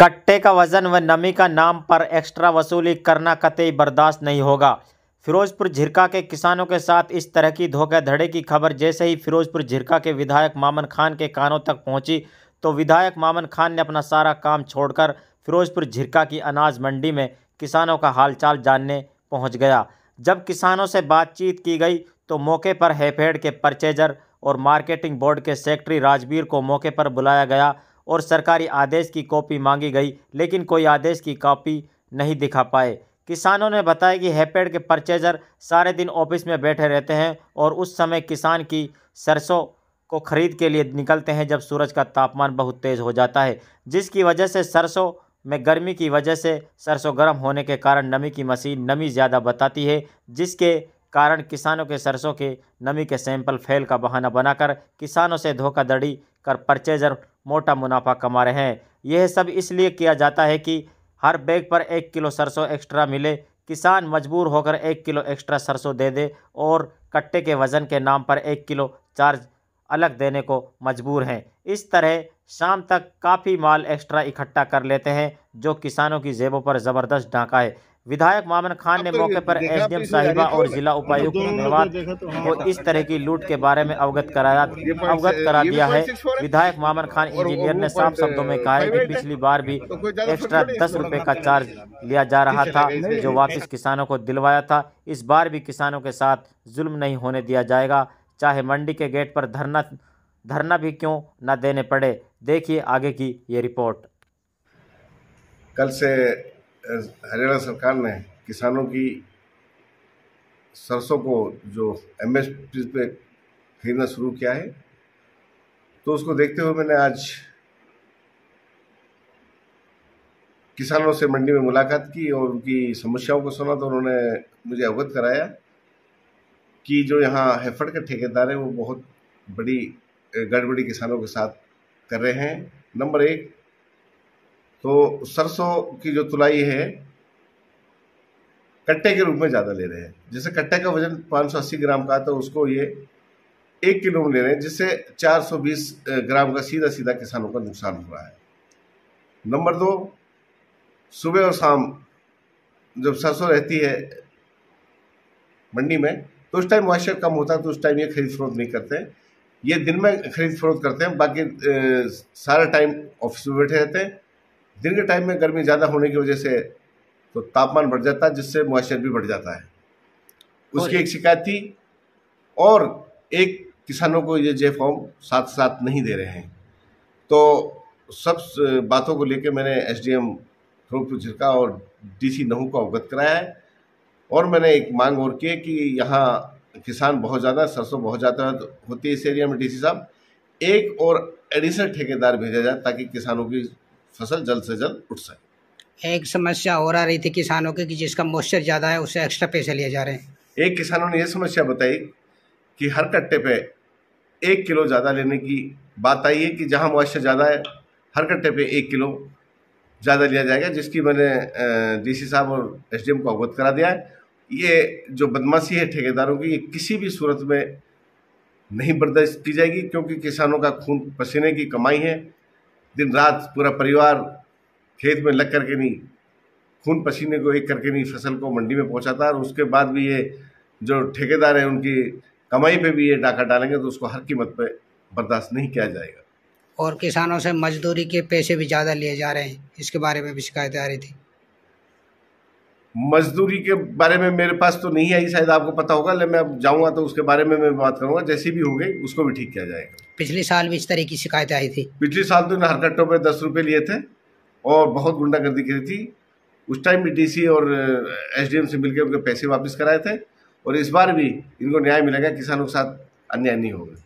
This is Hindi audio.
कट्टे का वजन व नमी का नाम पर एक्स्ट्रा वसूली करना कतई बर्दाश्त नहीं होगा फिरोजपुर झिरका के किसानों के साथ इस तरह की धोखाधड़ी की खबर जैसे ही फिरोजपुर झिरका के विधायक मामन खान के कानों तक पहुंची तो विधायक मामन खान ने अपना सारा काम छोड़कर फिरोजपुर झिरका की अनाज मंडी में किसानों का हालचाल जानने पहुंच गया जब किसानों से बातचीत की गई तो मौके पर हैफेड के परचेजर और मार्केटिंग बोर्ड के सेक्रेटरी राजबीर को मौके पर बुलाया गया और सरकारी आदेश की कॉपी मांगी गई लेकिन कोई आदेश की कॉपी नहीं दिखा पाए किसानों ने बताया कि हैपेड के परचेजर सारे दिन ऑफिस में बैठे रहते हैं और उस समय किसान की सरसों को खरीद के लिए निकलते हैं जब सूरज का तापमान बहुत तेज़ हो जाता है जिसकी वजह से सरसों में गर्मी की वजह से सरसों गर्म होने के कारण नमी की मशीन नमी ज़्यादा बताती है जिसके कारण किसानों के सरसों के नमी के सैंपल फेल का बहाना बनाकर किसानों से धोखाधड़ी कर परचेजर मोटा मुनाफा कमा रहे हैं यह सब इसलिए किया जाता है कि हर बैग पर एक किलो सरसों एक्स्ट्रा मिले किसान मजबूर होकर एक किलो एक्स्ट्रा सरसों दे दे और कट्टे के वज़न के नाम पर एक किलो चार्ज अलग देने को मजबूर हैं इस तरह शाम तक काफ़ी माल एक्स्ट्रा इकट्ठा कर लेते हैं जो किसानों की जेबों पर ज़बरदस्त ढांका है विधायक मामन खान ने तो मौके पर एसडीएम साहिबा और तो जिला उपायुक्त मेवात तो हाँ को इस तरह की लूट के बारे में अवगत कराया अवगत करा दिया है विधायक मामन खान इंजीनियर ने साफ शब्दों में कहा है कि पिछली बार भी एक्स्ट्रा दस रुपए का चार्ज लिया जा रहा था जो वापस किसानों को दिलवाया था इस बार भी किसानों के साथ जुल्म नहीं होने दिया जाएगा चाहे मंडी के गेट पर धरना धरना भी क्यों न देने पड़े देखिए आगे की ये रिपोर्ट कल से हरियाणा सरकार ने किसानों की सरसों को जो एम एस पी पे खरीदना शुरू किया है तो उसको देखते हुए मैंने आज किसानों से मंडी में मुलाकात की और उनकी समस्याओं को सुना तो उन्होंने मुझे अवगत कराया कि जो यहाँ हेफड़ के ठेकेदार हैं वो बहुत बड़ी गड़बड़ी किसानों के साथ कर रहे हैं नंबर एक तो सरसों की जो तुलाई है कट्टे के रूप में ज़्यादा ले रहे हैं जैसे कट्टे का वजन 580 ग्राम का तो उसको ये एक किलो में ले रहे हैं जिससे 420 ग्राम का सीधा सीधा किसानों का नुकसान हो रहा है नंबर दो सुबह और शाम जब सरसों रहती है मंडी में तो उस टाइम मॉइस्चर कम होता है तो उस टाइम ये खरीद फरोख नहीं करते हैं ये दिन में खरीद फरोख करते हैं बाकी सारा टाइम ऑफिस में बैठे रहते हैं दीर्घ टाइम में गर्मी ज़्यादा होने की वजह से तो तापमान बढ़ जाता है जिससे मॉइस्चर भी बढ़ जाता है उसकी एक शिकायत थी और एक किसानों को ये जे फॉर्म साथ साथ नहीं दे रहे हैं तो सब बातों को लेकर मैंने एस डी एम झिरका और डी सी नहू को अवगत कराया है और मैंने एक मांग और की है कि यहाँ किसान बहुत ज़्यादा सरसों बहुत ज़्यादा होती है इस एरिया में डीसी साहब एक और एडिशनल ठेकेदार भेजा जाए ताकि किसानों की फसल जल्द से जल्द उठ सके एक समस्या हो रही थी किसानों की कि जिसका मॉइस्चर ज़्यादा है उसे एक्स्ट्रा पैसे लिए जा रहे हैं एक किसानों ने यह समस्या बताई कि हर कट्टे पे एक किलो ज़्यादा लेने की बात आई है कि जहाँ मॉइस्चर ज़्यादा है हर कट्टे पे एक किलो ज़्यादा लिया जाएगा जिसकी मैंने डीसी साहब और एसडीएम को अवगत करा दिया है ये जो बदमाशी है ठेकेदारों की ये किसी भी सूरत में नहीं बर्दाश्त की जाएगी क्योंकि किसानों का खून पसीने की कमाई है दिन रात पूरा परिवार खेत में लग करके नहीं खून पसीने को एक करके नहीं फसल को मंडी में पहुंचाता है और उसके बाद भी ये जो ठेकेदार हैं उनकी कमाई पे भी ये डाका डालेंगे तो उसको हर कीमत पे बर्दाश्त नहीं किया जाएगा और किसानों से मजदूरी के पैसे भी ज़्यादा लिए जा रहे हैं इसके बारे में भी शिकायतें आ रही थी मजदूरी के बारे में मेरे पास तो नहीं आई शायद आपको पता होगा लेकिन मैं अब जाऊंगा तो उसके बारे में मैं बात करूंगा जैसी भी हो गई उसको भी ठीक किया जाएगा पिछले साल भी इस तरह की शिकायत आई थी पिछले साल तो इन हरकटों पर दस रुपये लिए थे और बहुत गुंडागर्दी करी थी उस टाइम भी डी और एस से मिलकर उनके पैसे वापस कराए थे और इस बार भी इनको न्याय मिलेगा किसानों के साथ अन्याय नहीं होगा